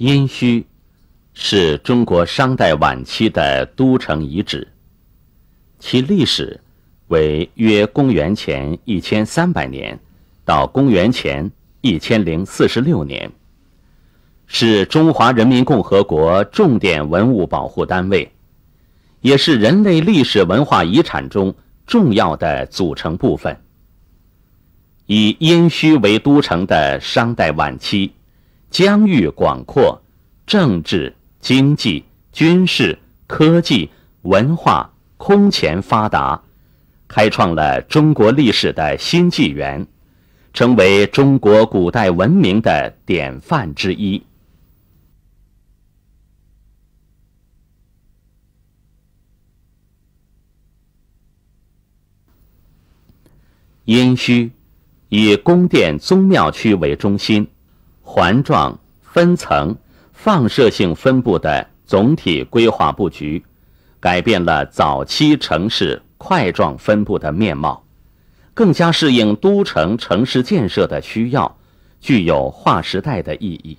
殷墟是中国商代晚期的都城遗址，其历史为约公元前一千三百年到公元前一千零四十六年，是中华人民共和国重点文物保护单位，也是人类历史文化遗产中重要的组成部分。以殷墟为都城的商代晚期。疆域广阔，政治、经济、军事、科技、文化空前发达，开创了中国历史的新纪元，成为中国古代文明的典范之一。殷墟以宫殿宗庙区为中心。环状分层放射性分布的总体规划布局，改变了早期城市块状分布的面貌，更加适应都城城市建设的需要，具有划时代的意义。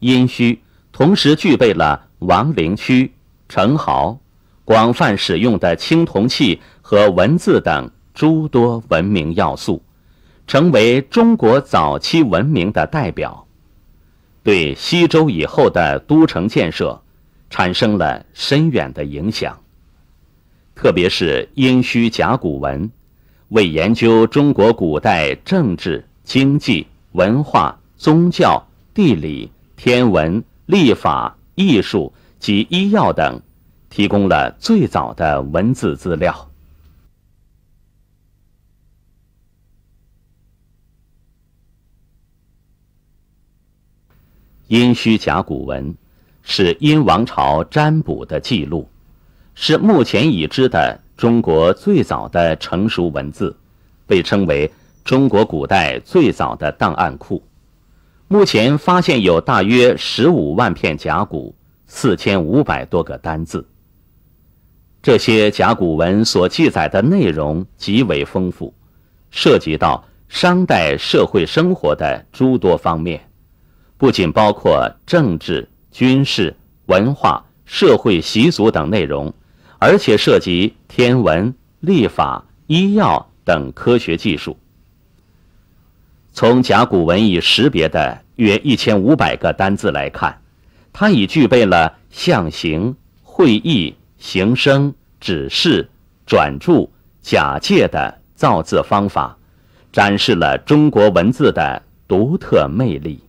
殷墟同时具备了王陵区、城壕、广泛使用的青铜器和文字等诸多文明要素。成为中国早期文明的代表，对西周以后的都城建设产生了深远的影响。特别是殷墟甲骨文，为研究中国古代政治、经济、文化、宗教、地理、天文、历法、艺术及医药等，提供了最早的文字资料。殷墟甲骨文是殷王朝占卜的记录，是目前已知的中国最早的成熟文字，被称为中国古代最早的档案库。目前发现有大约十五万片甲骨，四千五百多个单字。这些甲骨文所记载的内容极为丰富，涉及到商代社会生活的诸多方面。不仅包括政治、军事、文化、社会、习俗等内容，而且涉及天文、历法、医药等科学技术。从甲骨文已识别的约一千五百个单字来看，它已具备了象形、会意、形声、指示、转注、假借的造字方法，展示了中国文字的独特魅力。